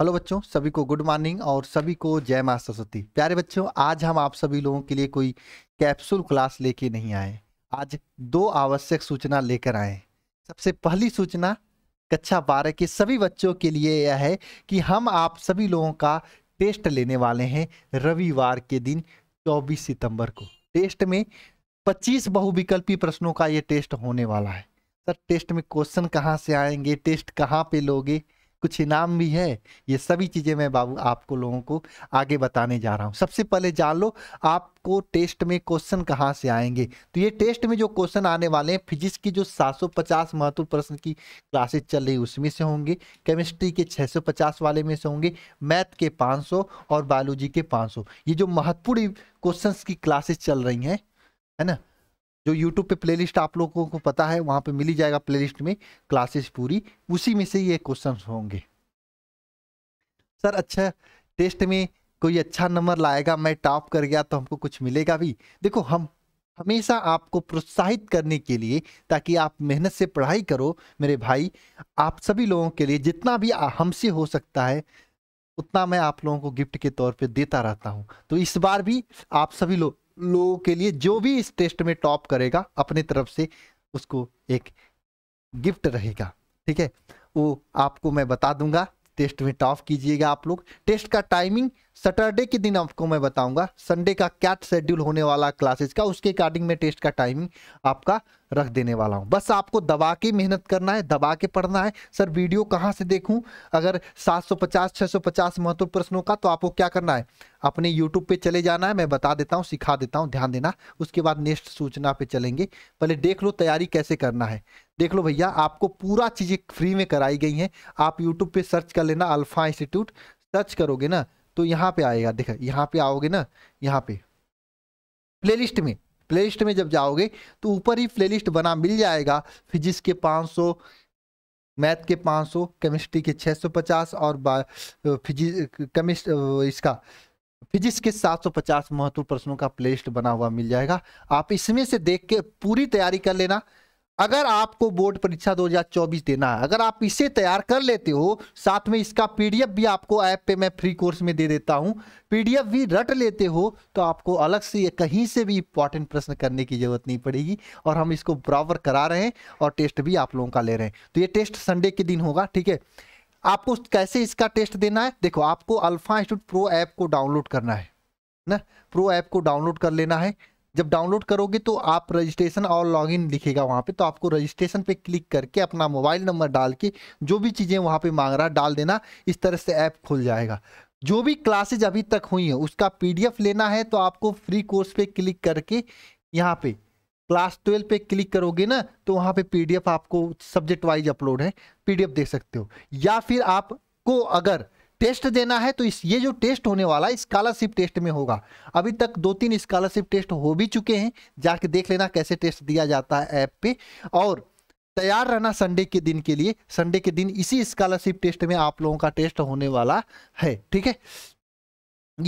hello बच्चों सभी को गुड मॉर्निंग और सभी को जय माँ सरस्वती प्यारे बच्चों आज हम आप सभी लोगों के लिए कोई कैप्सूल क्लास लेके नहीं आए आज दो आवश्यक सूचना लेकर आए सबसे पहली सूचना कक्षा बारह के सभी बच्चों के लिए यह है कि हम आप सभी लोगों का टेस्ट लेने वाले हैं रविवार के दिन चौबीस सितम्बर को टेस्ट में पच्चीस बहुविकल्पी प्रश्नों का ये टेस्ट होने वाला है सर टेस्ट में क्वेश्चन कहाँ से आएंगे टेस्ट कहाँ पे लोगे कुछ इनाम भी है ये सभी चीज़ें मैं बाबू आपको लोगों को आगे बताने जा रहा हूँ सबसे पहले जान लो आपको टेस्ट में क्वेश्चन कहाँ से आएंगे तो ये टेस्ट में जो क्वेश्चन आने वाले हैं फिजिक्स की जो 750 महत्वपूर्ण प्रश्न की क्लासेज चल रही उसमें से होंगे केमिस्ट्री के 650 वाले में से होंगे मैथ के 500 और बायोलॉजी के 500 ये जो महत्वपूर्ण क्वेश्चन की क्लासेज चल रही हैं है ना जो यूट्यूब पे प्लेलिस्ट आप लोगों को पता है वहाँ पे मिली जाएगा प्लेलिस्ट में क्लासेस पूरी उसी में से ये क्वेश्चन होंगे सर अच्छा टेस्ट में कोई अच्छा नंबर लाएगा मैं टॉप कर गया तो हमको कुछ मिलेगा भी देखो हम हमेशा आपको प्रोत्साहित करने के लिए ताकि आप मेहनत से पढ़ाई करो मेरे भाई आप सभी लोगों के लिए जितना भी हमसे हो सकता है उतना मैं आप लोगों को गिफ्ट के तौर पे देता रहता हूँ तो इस बार भी आप सभी लोग लोगों के लिए जो भी इस टेस्ट में टॉप करेगा अपने तरफ से उसको एक गिफ्ट रहेगा ठीक है वो आपको मैं बता दूंगा टेस्ट में टॉप कीजिएगा आप लोग टेस्ट का टाइमिंग सैटरडे के दिन आपको मैं बताऊंगा संडे का क्या शेड्यूल होने वाला क्लासेस का उसके अकॉर्डिंग में टेस्ट का टाइमिंग आपका रख देने वाला हूं बस आपको दबा के मेहनत करना है दबा के पढ़ना है सर वीडियो कहां से देखूं अगर 750 650 महत्वपूर्ण प्रश्नों का तो आपको क्या करना है अपने यूट्यूब पे चले जाना है मैं बता देता हूँ सिखा देता हूँ ध्यान देना उसके बाद नेक्स्ट सूचना पे चलेंगे पहले देख लो तैयारी कैसे करना है देख लो भैया आपको पूरा चीज़ें फ्री में कराई गई हैं आप यूट्यूब पे सर्च कर लेना अल्फा इंस्टीट्यूट सर्च करोगे ना तो यहाँ पे आएगा देखा यहाँ पे आओगे ना यहाँ पे प्लेलिस्ट में प्लेलिस्ट में जब जाओगे तो ऊपर ही प्लेलिस्ट बना मिल जाएगा फिजिक्स के 500 मैथ के 500 केमिस्ट्री के 650 और फिजिक केमिस्ट इसका फिजिक्स के 750 महत्वपूर्ण प्रश्नों का प्लेलिस्ट बना हुआ मिल जाएगा आप इसमें से देख के पूरी तैयारी कर लेना अगर आपको बोर्ड परीक्षा 2024 देना है अगर आप इसे तैयार कर लेते हो साथ में इसका पीडीएफ भी आपको ऐप पे मैं फ्री कोर्स में दे देता हूँ पीडीएफ भी रट लेते हो तो आपको अलग से कहीं से भी इंपॉर्टेंट प्रश्न करने की जरूरत नहीं पड़ेगी और हम इसको बराबर करा रहे हैं और टेस्ट भी आप लोगों का ले रहे हैं तो ये टेस्ट संडे के दिन होगा ठीक है आपको कैसे इसका टेस्ट देना है देखो आपको अल्फा इंस्टीट्यूट प्रो ऐप को डाउनलोड करना है ना प्रो ऐप को डाउनलोड कर लेना है जब डाउनलोड करोगे तो आप रजिस्ट्रेशन और लॉगिन लिखेगा वहाँ पे तो आपको रजिस्ट्रेशन पे क्लिक करके अपना मोबाइल नंबर डाल के जो भी चीज़ें वहाँ पे मांग रहा डाल देना इस तरह से ऐप खुल जाएगा जो भी क्लासेज अभी तक हुई हैं उसका पी लेना है तो आपको फ्री कोर्स पर क्लिक करके यहाँ पर क्लास ट्वेल्व पे क्लिक करोगे ना तो वहाँ पे पीडीएफ आपको सब्जेक्ट वाइज अपलोड है पीडीएफ देख सकते हो या फिर आपको अगर टेस्ट देना है तो इस ये जो टेस्ट होने वाला है स्कॉलरशिप टेस्ट में होगा अभी तक दो तीन स्कॉलरशिप टेस्ट हो भी चुके हैं जाके देख लेना कैसे टेस्ट दिया जाता है ऐप पे और तैयार रहना संडे के दिन के लिए संडे के दिन इसी स्कॉलरशिप टेस्ट में आप लोगों का टेस्ट होने वाला है ठीक है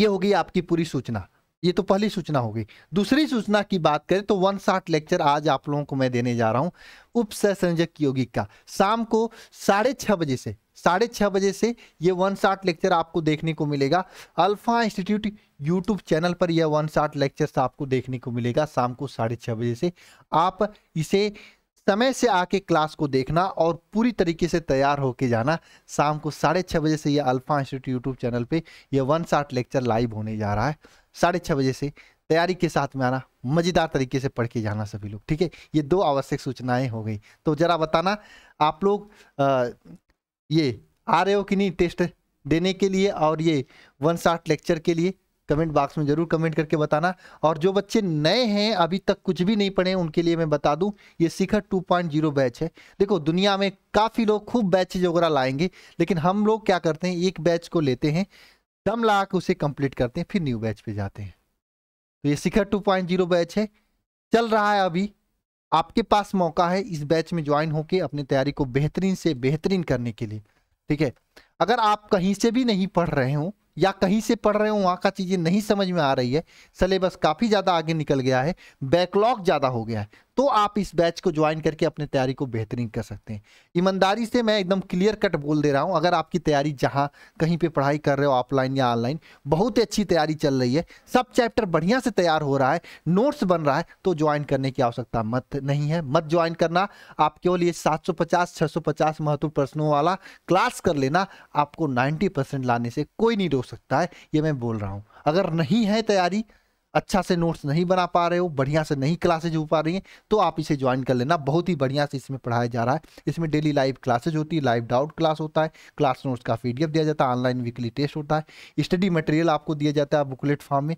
ये होगी आपकी पूरी सूचना ये तो पहली सूचना होगी दूसरी सूचना की बात करें तो वन साठ लेक्चर आज आप लोगों को मैं देने जा रहा हूं उप संयोजक योगिक का शाम को साढ़े छह बजे से साढ़े छः बजे से ये वन शार्ट लेक्चर आपको देखने को मिलेगा अल्फा इंस्टीट्यूट यूट्यूब चैनल पर यह वन शार्ट लेक्चर आपको देखने को मिलेगा शाम को साढ़े छः बजे से आप इसे समय से आके क्लास को देखना और पूरी तरीके से तैयार होके जाना शाम को साढ़े छः बजे से यह अल्फा इंस्टीट्यूट यूट्यूब चैनल पर यह वन शार्ट लेक्चर लाइव होने जा रहा है साढ़े छः बजे से तैयारी के साथ में आना मज़ेदार तरीके से पढ़ के जाना सभी लोग ठीक है ये दो आवश्यक सूचनाएं हो गई तो ज़रा बताना आप लोग ये आ रहे हो कि नहीं टेस्ट देने के लिए और ये वन शार्ट लेक्चर के लिए कमेंट बॉक्स में ज़रूर कमेंट करके बताना और जो बच्चे नए हैं अभी तक कुछ भी नहीं पढ़े उनके लिए मैं बता दूं ये शिखर 2.0 बैच है देखो दुनिया में काफ़ी लोग खूब बैचेज वगैरह लाएंगे लेकिन हम लोग क्या करते हैं एक बैच को लेते हैं दम ला उसे कंप्लीट करते हैं फिर न्यू बैच पे जाते हैं तो ये शिखर टू बैच है चल रहा है अभी आपके पास मौका है इस बैच में ज्वाइन होकर अपनी तैयारी को बेहतरीन से बेहतरीन करने के लिए ठीक है अगर आप कहीं से भी नहीं पढ़ रहे हो या कहीं से पढ़ रहे हो वहाँ का चीज़ें नहीं समझ में आ रही है सिलेबस काफ़ी ज़्यादा आगे निकल गया है बैकलॉग ज़्यादा हो गया है तो आप इस बैच को ज्वाइन करके अपनी तैयारी को बेहतरीन कर सकते हैं ईमानदारी से मैं एकदम क्लियर कट बोल दे रहा हूँ अगर आपकी तैयारी जहाँ कहीं पे पढ़ाई कर रहे हो ऑफलाइन या ऑनलाइन बहुत ही अच्छी तैयारी चल रही है सब चैप्टर बढ़िया से तैयार हो रहा है नोट्स बन रहा है तो ज्वाइन करने की आवश्यकता मत नहीं है मत ज्वाइन करना आप केवल ये सात सौ पचास महत्वपूर्ण प्रश्नों वाला क्लास कर लेना आपको नाइन्टी लाने से कोई नहीं रोक सकता है ये मैं बोल रहा हूँ अगर नहीं है तैयारी अच्छा से नोट्स नहीं बना पा रहे हो बढ़िया से नहीं क्लासेज हो पा रही हैं तो आप इसे ज्वाइन कर लेना बहुत ही बढ़िया से इसमें पढ़ाया जा रहा है इसमें डेली लाइव क्लासेज होती है लाइव डाउट क्लास होता है क्लास नोट्स का पी दिया जाता है ऑनलाइन वीकली टेस्ट होता है स्टडी मटेरियल आपको दिया जाता है बुकलेट फॉर्म में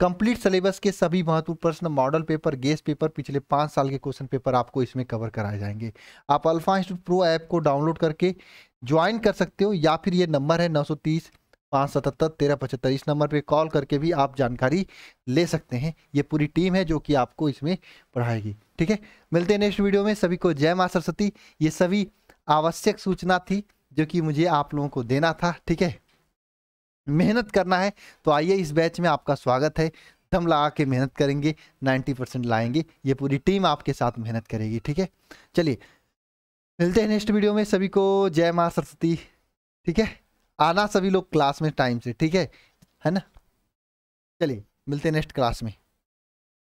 कंप्लीट सिलेबस के सभी महत्वपूर्ण प्रश्न मॉडल पेपर गेस पेपर पिछले पाँच साल के क्वेश्चन पेपर आपको इसमें कवर कराए जाएंगे आप अल्फा इंस्टीट्यूट प्रो ऐप को डाउनलोड करके ज्वाइन कर सकते हो या फिर ये नंबर है नौ सौ तीस पाँच सतहत्तर तेरह पचहत्तर इस नंबर पे कॉल करके भी आप जानकारी ले सकते हैं ये पूरी टीम है जो कि आपको इसमें पढ़ाएगी ठीक है मिलते हैं नेक्स्ट वीडियो में सभी को जय माँ सरस्वती ये सभी आवश्यक सूचना थी जो कि मुझे आप लोगों को देना था ठीक है मेहनत करना है तो आइए इस बैच में आपका स्वागत है दम लगा के मेहनत करेंगे 90 परसेंट लाएंगे ये पूरी टीम आपके साथ मेहनत करेगी ठीक है चलिए मिलते हैं नेक्स्ट वीडियो में सभी को जय माँ सरस्वती ठीक है आना सभी लोग क्लास में टाइम से ठीक है है ना चलिए मिलते हैं नेक्स्ट क्लास में